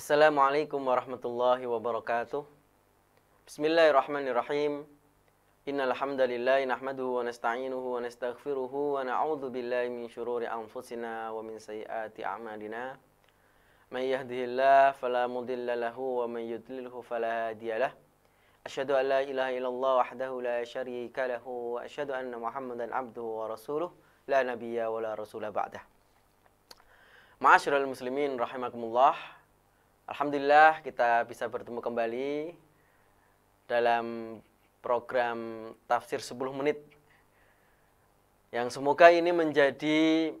Assalamualaikum warahmatullahi wabarakatuh. Bismillahirrahmanirrahim. Innal hamdalillah nahmaduhu wa nasta'inuhu wa nastaghfiruhu wa na'udzu billahi min shururi anfusina wa min sayyiati a'malina. Man yahdihillahu fala mudilla lahu wa man yudlilhu fala hadiya lahu. Asyhadu an la ilaha illallah wahdahu la syarika lahu wa asyhadu anna Muhammadan abduhu wa rasuluh la nabiyya wa la rasula ba'dah. Ma'asyiral muslimin rahimakumullah. Alhamdulillah kita bisa bertemu kembali dalam program Tafsir 10 Menit yang semoga ini menjadi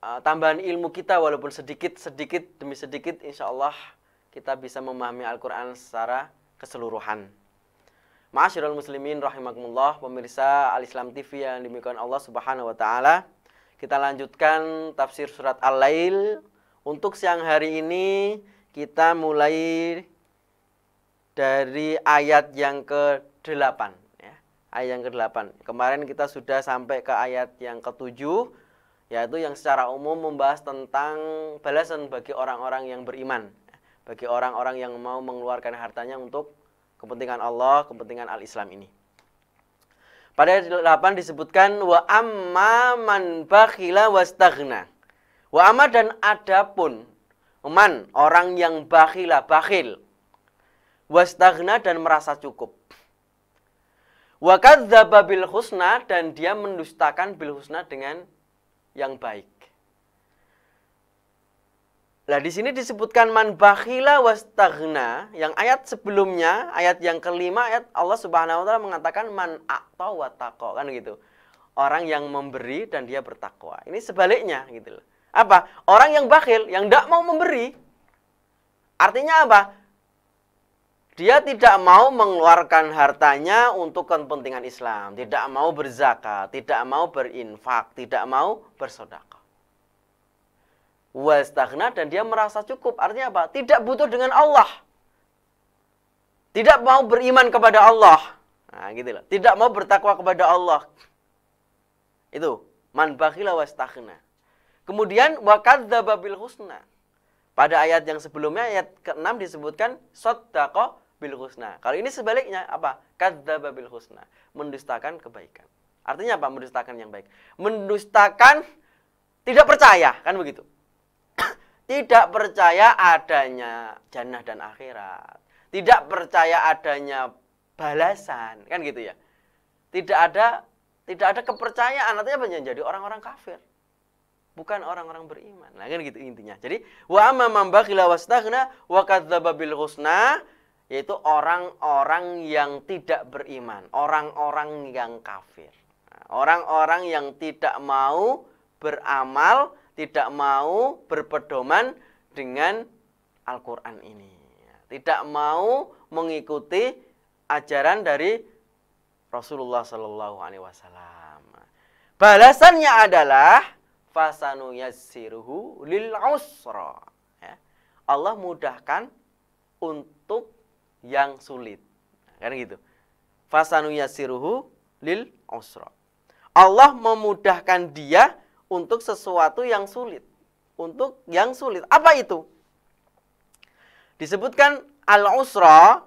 uh, tambahan ilmu kita walaupun sedikit-sedikit demi sedikit insya Allah kita bisa memahami Al-Quran secara keseluruhan. Ma'asyiral muslimin rahimakumullah pemirsa Al-Islam TV yang dimiliki Allah subhanahu wa ta'ala kita lanjutkan tafsir surat Al-Lail untuk siang hari ini kita mulai dari ayat yang ke-8 ya. Ayat yang ke-8. Kemarin kita sudah sampai ke ayat yang ke-7 yaitu yang secara umum membahas tentang balasan bagi orang-orang yang beriman, ya. bagi orang-orang yang mau mengeluarkan hartanya untuk kepentingan Allah, kepentingan al-Islam ini. Pada ayat 8 disebutkan wa amma man bakhila wastaghna. Wa amma dan adapun man orang yang bakhila bakhil. Wastagna dan merasa cukup. Wa kadzdzaba bil husna dan dia mendustakan bil husna dengan yang baik. Nah, di sini disebutkan man bakhila wastagna yang ayat sebelumnya, ayat yang kelima ayat Allah Subhanahu wa taala mengatakan man aqta wa kan gitu. Orang yang memberi dan dia bertakwa. Ini sebaliknya gitu loh. Apa? Orang yang bakhil, yang tidak mau memberi. Artinya apa? Dia tidak mau mengeluarkan hartanya untuk kepentingan Islam. Tidak mau berzakat, tidak mau berinfak, tidak mau bersodak Wastagna dan dia merasa cukup. Artinya apa? Tidak butuh dengan Allah. Tidak mau beriman kepada Allah. Nah, gitu loh. Tidak mau bertakwa kepada Allah. Itu man bakhila wastagna. Kemudian wakadzdzaba bil husna. Pada ayat yang sebelumnya ayat ke-6 disebutkan saddaqa bil husna. Kalau ini sebaliknya apa? Kadzdzaba bil husna, mendustakan kebaikan. Artinya apa? Mendustakan yang baik. Mendustakan tidak percaya, kan begitu. tidak percaya adanya jannah dan akhirat. Tidak percaya adanya balasan, kan gitu ya. Tidak ada tidak ada kepercayaan artinya menjadi orang-orang kafir bukan orang-orang beriman. Nah, kan gitu intinya. Jadi, wa amma man bakhila wastaghna wa kadzdzaba bil husna yaitu orang-orang yang tidak beriman, orang-orang yang kafir. Nah, orang-orang yang tidak mau beramal, tidak mau berpedoman dengan Al-Qur'an ini. Tidak mau mengikuti ajaran dari Rasulullah Shallallahu alaihi wasallam. Balasannya adalah fasanu yassiruhu lil usra. Ya. Allah mudahkan untuk yang sulit. Kan gitu. Fasanu yassiruhu lil usra. Allah memudahkan dia untuk sesuatu yang sulit. Untuk yang sulit. Apa itu? Disebutkan al-usra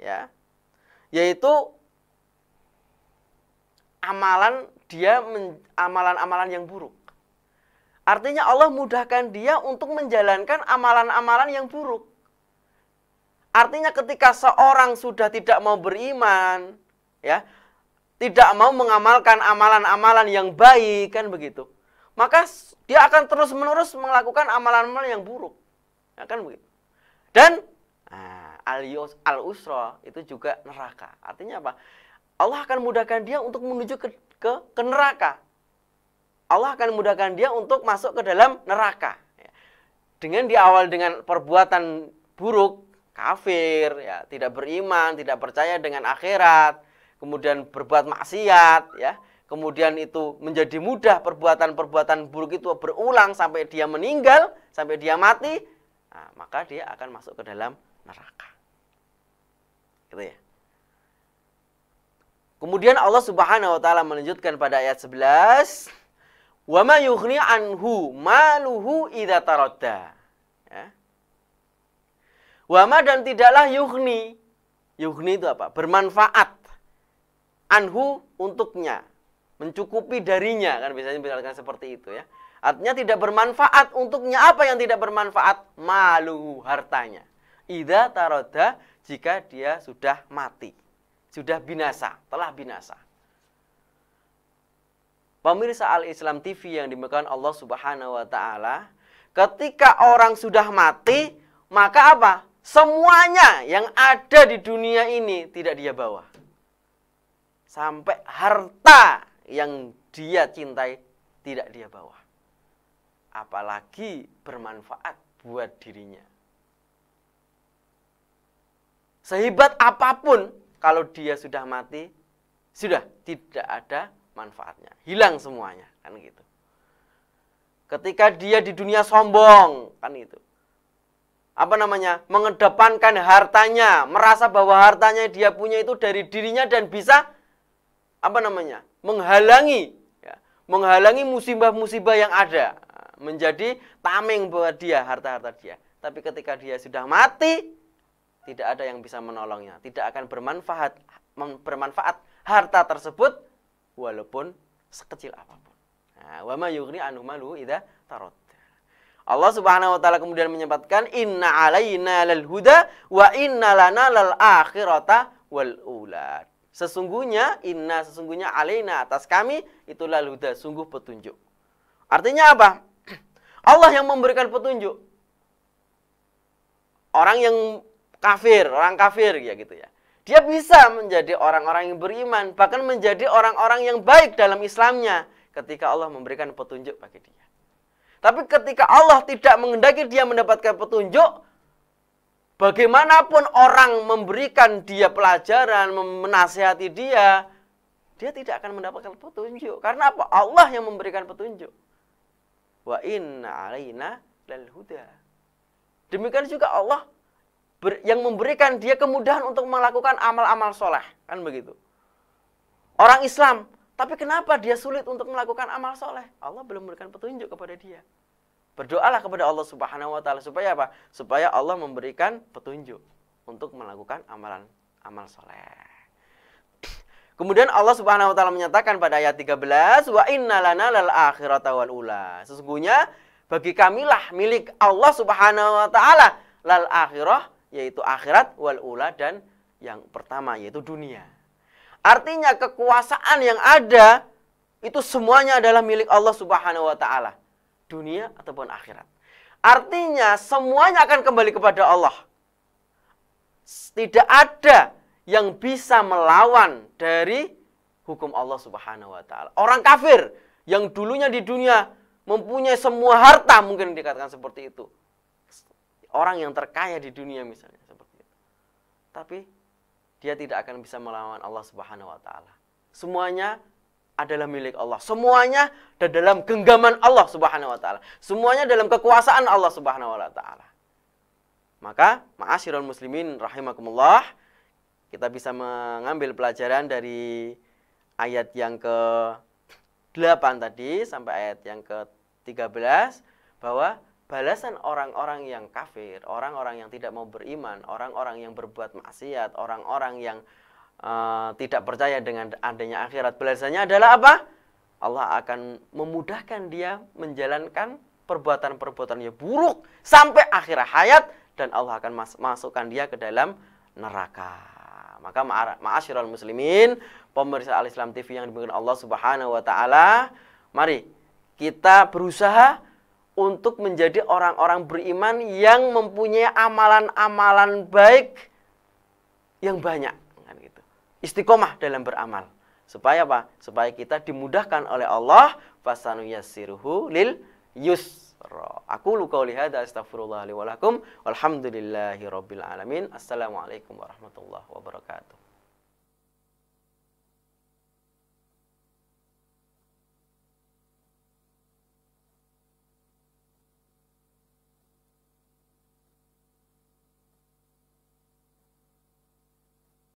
ya. Yaitu amalan dia amalan-amalan yang buruk Artinya Allah mudahkan dia untuk menjalankan amalan-amalan yang buruk. Artinya ketika seorang sudah tidak mau beriman, ya, tidak mau mengamalkan amalan-amalan yang baik kan begitu. Maka dia akan terus-menerus melakukan amalan-amalan yang buruk. Ya, kan begitu. Dan ah, alios al usra itu juga neraka. Artinya apa? Allah akan mudahkan dia untuk menuju ke ke, ke neraka. Allah akan mudahkan dia untuk masuk ke dalam neraka. Ya. Dengan diawal dengan perbuatan buruk, kafir, ya, tidak beriman, tidak percaya dengan akhirat, kemudian berbuat maksiat, ya, kemudian itu menjadi mudah perbuatan-perbuatan buruk itu berulang sampai dia meninggal, sampai dia mati, nah, maka dia akan masuk ke dalam neraka. Gitu ya. Kemudian Allah Subhanahu wa taala menunjukkan pada ayat 11 Wama ma yughni anhu maluhu idza taradda. Ya. Wa dan tidaklah yughni. Yughni itu apa? Bermanfaat. Anhu untuknya, mencukupi darinya kan biasanya misalkan seperti itu ya. Artinya tidak bermanfaat untuknya apa yang tidak bermanfaat? Maluhu hartanya. Ida taroda jika dia sudah mati, sudah binasa, telah binasa. Pemirsa Al-Islam TV yang dimakan Allah Subhanahu wa taala, ketika orang sudah mati, maka apa? Semuanya yang ada di dunia ini tidak dia bawa. Sampai harta yang dia cintai tidak dia bawa. Apalagi bermanfaat buat dirinya. Sehebat apapun, kalau dia sudah mati, sudah tidak ada manfaatnya hilang semuanya kan gitu ketika dia di dunia sombong kan itu apa namanya mengedepankan hartanya merasa bahwa hartanya dia punya itu dari dirinya dan bisa apa namanya menghalangi ya, menghalangi musibah-musibah yang ada menjadi tameng buat dia harta-harta dia tapi ketika dia sudah mati tidak ada yang bisa menolongnya tidak akan bermanfaat bermanfaat harta tersebut walaupun sekecil apapun. wama nah, wa ma anhu malu idza tarot. Allah Subhanahu wa taala kemudian menyebutkan inna alaina lal huda wa inna lana lal akhirata wal ula. Sesungguhnya inna sesungguhnya alaina atas kami itulah lal huda sungguh petunjuk. Artinya apa? Allah yang memberikan petunjuk. Orang yang kafir, orang kafir ya gitu ya. Dia bisa menjadi orang-orang yang beriman, bahkan menjadi orang-orang yang baik dalam Islamnya ketika Allah memberikan petunjuk bagi dia. Tapi ketika Allah tidak mengendaki dia mendapatkan petunjuk, bagaimanapun orang memberikan dia pelajaran, menasihati dia, dia tidak akan mendapatkan petunjuk. Karena apa? Allah yang memberikan petunjuk. Wa inna alaina lal huda. Demikian juga Allah yang memberikan dia kemudahan untuk melakukan amal-amal soleh. Kan begitu. Orang Islam, tapi kenapa dia sulit untuk melakukan amal soleh? Allah belum memberikan petunjuk kepada dia. Berdoalah kepada Allah Subhanahu wa taala supaya apa? Supaya Allah memberikan petunjuk untuk melakukan amalan amal soleh. Kemudian Allah Subhanahu wa taala menyatakan pada ayat 13, "Wa innalana lal akhirata wal ula." Sesungguhnya bagi kamilah milik Allah Subhanahu wa taala lal akhirah yaitu akhirat wal ula dan yang pertama yaitu dunia. Artinya kekuasaan yang ada itu semuanya adalah milik Allah Subhanahu wa taala. Dunia ataupun akhirat. Artinya semuanya akan kembali kepada Allah. Tidak ada yang bisa melawan dari hukum Allah Subhanahu wa taala. Orang kafir yang dulunya di dunia mempunyai semua harta mungkin dikatakan seperti itu orang yang terkaya di dunia misalnya seperti itu. Tapi dia tidak akan bisa melawan Allah Subhanahu wa taala. Semuanya adalah milik Allah. Semuanya ada dalam genggaman Allah Subhanahu wa taala. Semuanya dalam kekuasaan Allah Subhanahu wa taala. Maka ma'asyiral muslimin rahimakumullah kita bisa mengambil pelajaran dari ayat yang ke 8 tadi sampai ayat yang ke 13 bahwa balasan orang-orang yang kafir, orang-orang yang tidak mau beriman, orang-orang yang berbuat maksiat, orang-orang yang uh, tidak percaya dengan adanya akhirat, balasannya adalah apa? Allah akan memudahkan dia menjalankan perbuatan-perbuatannya buruk sampai akhir hayat dan Allah akan mas masukkan dia ke dalam neraka. Maka ma'asyiral muslimin, pemirsa Al-Islam TV yang dimuliakan Allah Subhanahu wa taala, mari kita berusaha untuk menjadi orang-orang beriman yang mempunyai amalan-amalan baik yang banyak kan gitu. Istiqomah dalam beramal. Supaya apa? Supaya kita dimudahkan oleh Allah fasanu yassiruhu lil yusra. Aku luka hadza li wa lakum walhamdulillahi rabbil alamin. Assalamualaikum warahmatullahi wabarakatuh.